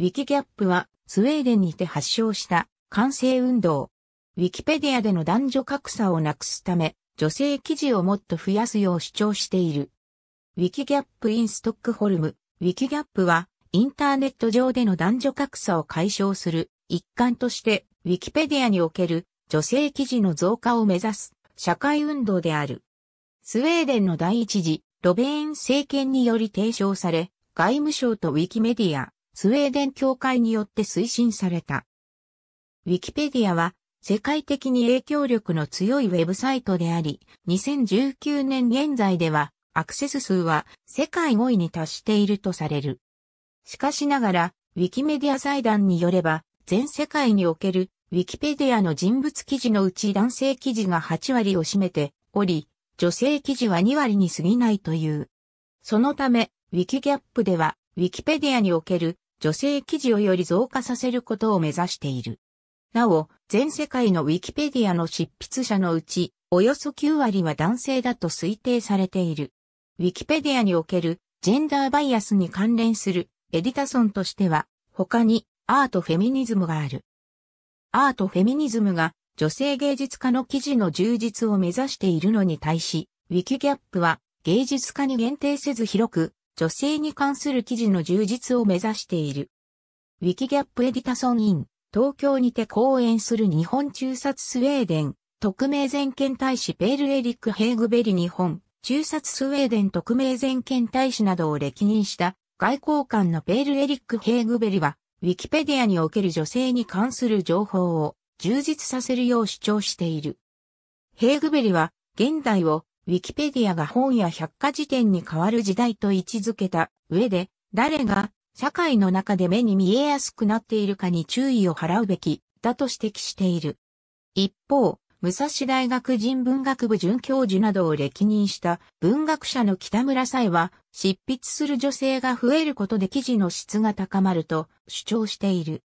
ウィキギャップは、スウェーデンにて発祥した、完成運動。ウィキペディアでの男女格差をなくすため、女性記事をもっと増やすよう主張している。ウィキギャップ・イン・ストックホルム。ウィキギャップは、インターネット上での男女格差を解消する一環として、ウィキペディアにおける女性記事の増加を目指す社会運動である。スウェーデンの第一次ロベーン政権により提唱され、外務省とウィキメディア、スウェーデン協会によって推進された。ウィキペディアは世界的に影響力の強いウェブサイトであり、2019年現在ではアクセス数は世界5位に達しているとされる。しかしながら、ウィキメディア財団によれば、全世界におけるウィキペディアの人物記事のうち男性記事が8割を占めており、女性記事は2割に過ぎないという。そのため、ウィキギャップでは、ウィキペディアにおける女性記事をより増加させることを目指している。なお、全世界のウィキペディアの執筆者のうち、およそ9割は男性だと推定されている。ウィキペディアにおけるジェンダーバイアスに関連するエディタソンとしては、他にアートフェミニズムがある。アートフェミニズムが女性芸術家の記事の充実を目指しているのに対し、ウィキギャップは芸術家に限定せず広く女性に関する記事の充実を目指している。ウィキギャップエディタソンイン、東京にて講演する日本中殺スウェーデン、特命全権大使ペールエリック・ヘーグベリ日本、中殺スウェーデン特命全権大使などを歴任した外交官のペールエリック・ヘーグベリは、ウィキペディアにおける女性に関する情報を充実させるよう主張している。ヘーグベリは、現代をウィキペディアが本や百科事典に変わる時代と位置づけた上で、誰が社会の中で目に見えやすくなっているかに注意を払うべきだと指摘している。一方、武蔵大学人文学部准教授などを歴任した文学者の北村さえは、執筆する女性が増えることで記事の質が高まると主張している。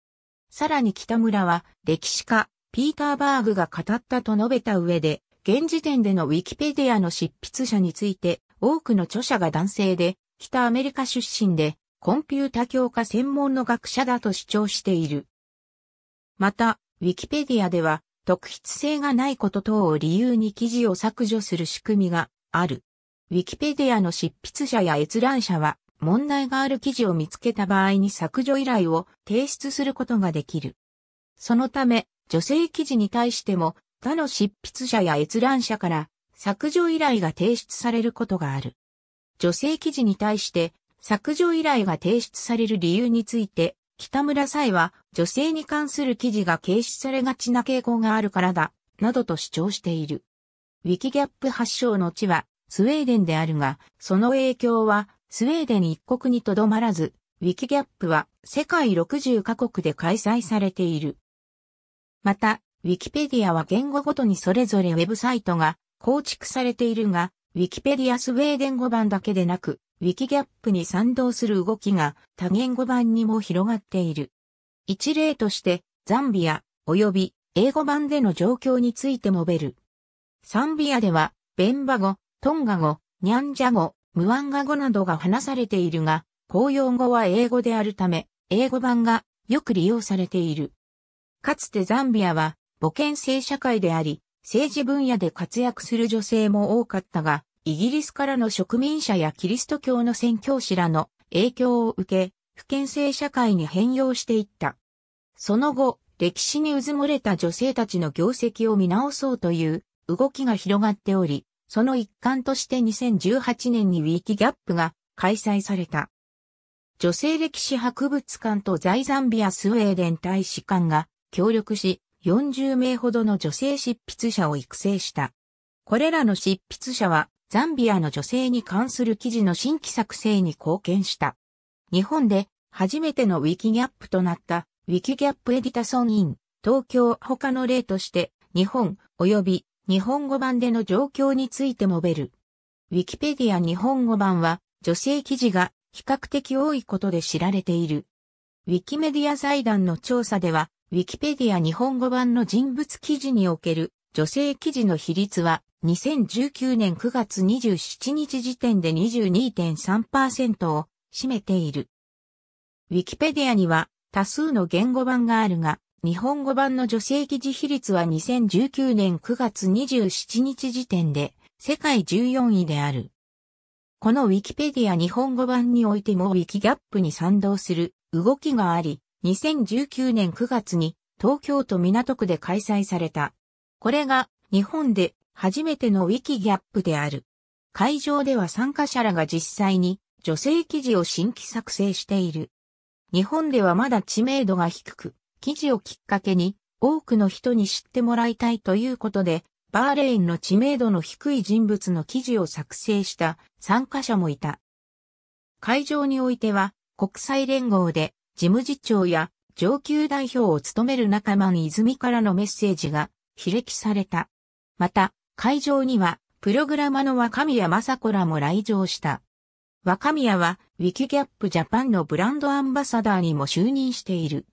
さらに北村は歴史家、ピーター・バーグが語ったと述べた上で、現時点でのウィキペディアの執筆者について、多くの著者が男性で、北アメリカ出身で、コンピュータ教科専門の学者だと主張している。また、ウィキペディアでは、特筆性がないこと等を理由に記事を削除する仕組みがある。ウィキペディアの執筆者や閲覧者は、問題がある記事を見つけた場合に削除依頼を提出することができる。そのため、女性記事に対しても他の執筆者や閲覧者から削除依頼が提出されることがある。女性記事に対して削除依頼が提出される理由について、北村祭は女性に関する記事が軽視されがちな傾向があるからだ、などと主張している。ウィキギャップ発祥の地はスウェーデンであるが、その影響はスウェーデン一国にとどまらず、ウィキギャップは世界60カ国で開催されている。また、ウィキペディアは言語ごとにそれぞれウェブサイトが構築されているが、ウィキペディアスウェーデン語版だけでなく、ウィキギャップに賛同する動きが多言語版にも広がっている。一例として、ザンビア、及び英語版での状況について述べる。ザンビアでは、ベンバ語、トンガ語、ニャンジャ語、ムワンガ語などが話されているが、公用語は英語であるため、英語版がよく利用されている。かつてザンビアは母権制社会であり、政治分野で活躍する女性も多かったが、イギリスからの植民者やキリスト教の宣教師らの影響を受け、不権制社会に変容していった。その後、歴史にうずもれた女性たちの業績を見直そうという動きが広がっており、その一環として2018年にウィーキギャップが開催された。女性歴史博物館と在ザンビアスウェーデン大使館が協力し、40名ほどの女性執筆者を育成した。これらの執筆者は、ザンビアの女性に関する記事の新規作成に貢献した。日本で初めてのウィキギャップとなったウィキギャップエディタソンイン東京他の例として日本及び日本語版での状況について述べる。ウィキペディア日本語版は女性記事が比較的多いことで知られている。ウィキメディア財団の調査ではウィキペディア日本語版の人物記事における女性記事の比率は2019年9月27日時点で22.3%を占めている。ウィキペディアには多数の言語版があるが、日本語版の女性記事比率は2019年9月27日時点で世界14位である。このウィキペディア日本語版においてもウィキギャップに賛同する動きがあり、2019年9月に東京都港区で開催された。これが日本で初めてのウィキギャップである。会場では参加者らが実際に女性記事を新規作成している。日本ではまだ知名度が低く、記事をきっかけに多くの人に知ってもらいたいということで、バーレインの知名度の低い人物の記事を作成した参加者もいた。会場においては国際連合で事務次長や上級代表を務める仲間に泉からのメッセージが悲歴された。また、会場には、プログラマの若宮正子らも来場した。若宮は、ウィキギャップジャパンのブランドアンバサダーにも就任している。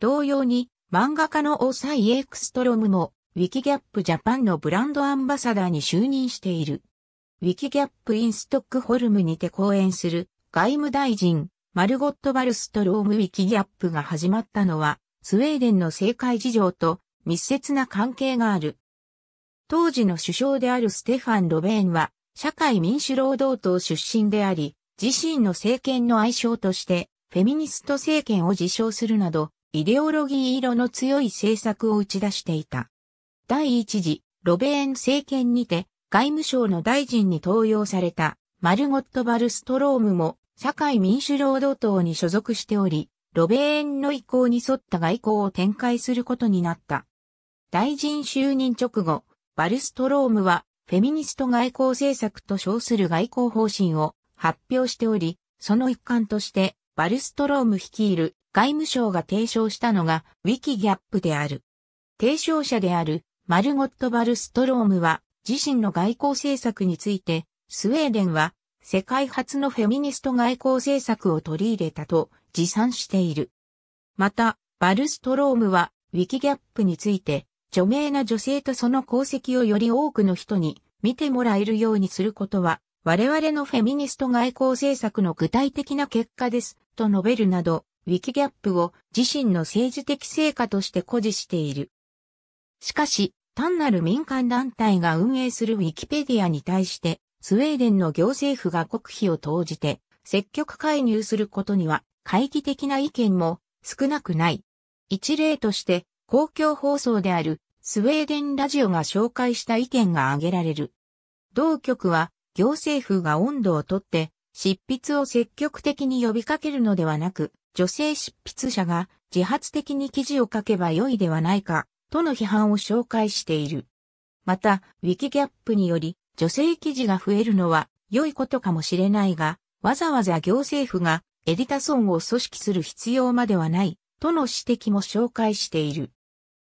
同様に、漫画家のオサイ・エクストロムも、ウィキギャップジャパンのブランドアンバサダーに就任している。ウィキギャップインストックホルムにて講演する外務大臣、マルゴット・バルストローム・ウィキ・ギャップが始まったのは、スウェーデンの政界事情と密接な関係がある。当時の首相であるステファン・ロベーンは、社会民主労働党出身であり、自身の政権の愛称として、フェミニスト政権を自称するなど、イデオロギー色の強い政策を打ち出していた。第一次、ロベーン政権にて、外務省の大臣に登用された、マルゴット・バルストロームも、社会民主労働党に所属しており、ロベーンの意向に沿った外交を展開することになった。大臣就任直後、バルストロームはフェミニスト外交政策と称する外交方針を発表しており、その一環としてバルストローム率いる外務省が提唱したのがウィキギャップである。提唱者であるマルゴット・バルストロームは自身の外交政策についてスウェーデンは世界初のフェミニスト外交政策を取り入れたと持参している。また、バルストロームは、ウィキギャップについて、著名な女性とその功績をより多くの人に見てもらえるようにすることは、我々のフェミニスト外交政策の具体的な結果です、と述べるなど、ウィキギャップを自身の政治的成果として誇示している。しかし、単なる民間団体が運営するウィキペディアに対して、スウェーデンの行政府が国費を投じて積極介入することには懐疑的な意見も少なくない。一例として公共放送であるスウェーデンラジオが紹介した意見が挙げられる。同局は行政府が温度をとって執筆を積極的に呼びかけるのではなく、女性執筆者が自発的に記事を書けば良いではないか、との批判を紹介している。また、ウィキギャップにより、女性記事が増えるのは良いことかもしれないが、わざわざ行政府がエディタソンを組織する必要まではない、との指摘も紹介している。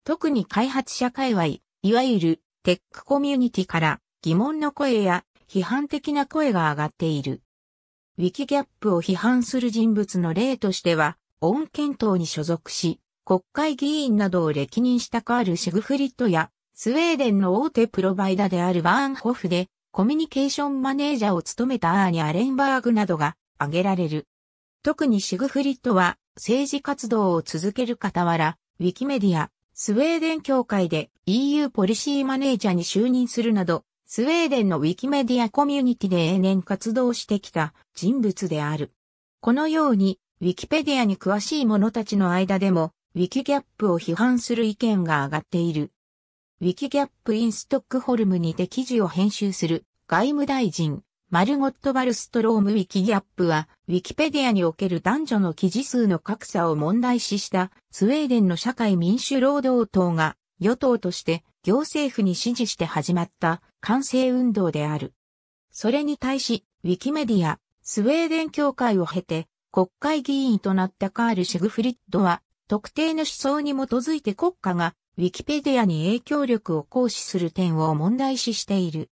特に開発者界隈、いわゆるテックコミュニティから疑問の声や批判的な声が上がっている。ウィキギャップを批判する人物の例としては、オン検討に所属し、国会議員などを歴任したカール・シグフリットやスウェーデンの大手プロバイダであるバーンホフでコミュニケーションマネージャーを務めたアーニ・アレンバーグなどが挙げられる。特にシグフリットは政治活動を続ける傍ら、ウィキメディア、スウェーデン協会で EU ポリシーマネージャーに就任するなど、スウェーデンのウィキメディアコミュニティで永年活動してきた人物である。このように、ウィキペディアに詳しい者たちの間でも、ウィキギャップを批判する意見が上がっている。ウィキギャップインストックホルムにて記事を編集する外務大臣、マルゴット・バルストローム・ウィキギャップは、ウィキペディアにおける男女の記事数の格差を問題視したスウェーデンの社会民主労働党が与党として行政府に支持して始まった完成運動である。それに対し、ウィキメディア、スウェーデン協会を経て国会議員となったカール・シグフリッドは、特定の思想に基づいて国家がウィキペディアに影響力を行使する点を問題視している。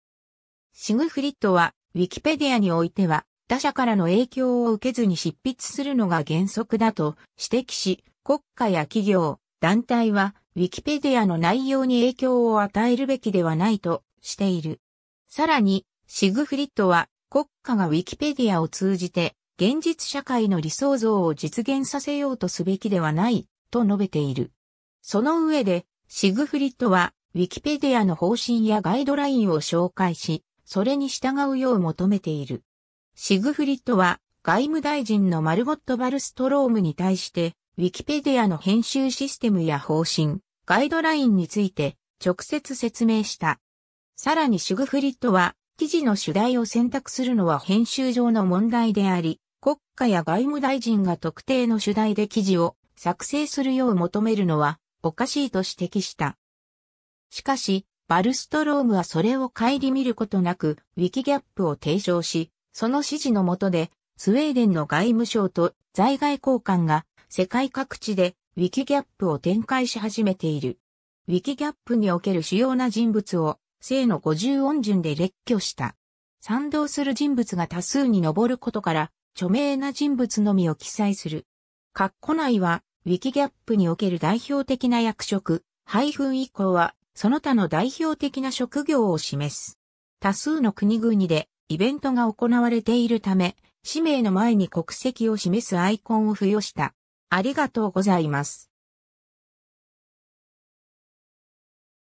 シグフリットは、ウィキペディアにおいては、他者からの影響を受けずに執筆するのが原則だと指摘し、国家や企業、団体は、ウィキペディアの内容に影響を与えるべきではないとしている。さらに、シグフリットは、国家がウィキペディアを通じて、現実社会の理想像を実現させようとすべきではない、と述べている。その上で、シグフリットは、ウィキペディアの方針やガイドラインを紹介し、それに従うよう求めている。シグフリットは、外務大臣のマルゴット・バルストロームに対して、ウィキペディアの編集システムや方針、ガイドラインについて直接説明した。さらにシグフリットは、記事の主題を選択するのは編集上の問題であり、国家や外務大臣が特定の主題で記事を作成するよう求めるのはおかしいと指摘した。しかし、バルストロームはそれを顧みることなく、ウィキギャップを提唱し、その指示のもとで、スウェーデンの外務省と在外交官が世界各地でウィキギャップを展開し始めている。ウィキギャップにおける主要な人物を、正の五十音順で列挙した。賛同する人物が多数に上ることから、著名な人物のみを記載する。括弧内は、ウィキギャップにおける代表的な役職、配分以降は、その他の代表的な職業を示す。多数の国々でイベントが行われているため、氏名の前に国籍を示すアイコンを付与した。ありがとうございます。